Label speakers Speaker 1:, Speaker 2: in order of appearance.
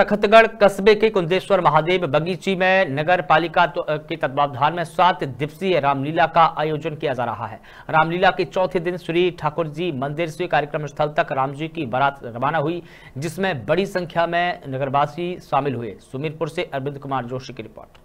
Speaker 1: तखतगढ़ कस्बे के कुंदेश्वर महादेव बगीची में नगर पालिका तो, के तत्वावधान में सात दिवसीय रामलीला का आयोजन किया जा रहा है रामलीला के चौथे दिन श्री ठाकुर जी मंदिर से कार्यक्रम स्थल तक राम जी की बारात रवाना हुई जिसमें बड़ी संख्या में नगरवासी शामिल हुए सुमीरपुर से अरविंद कुमार जोशी की रिपोर्ट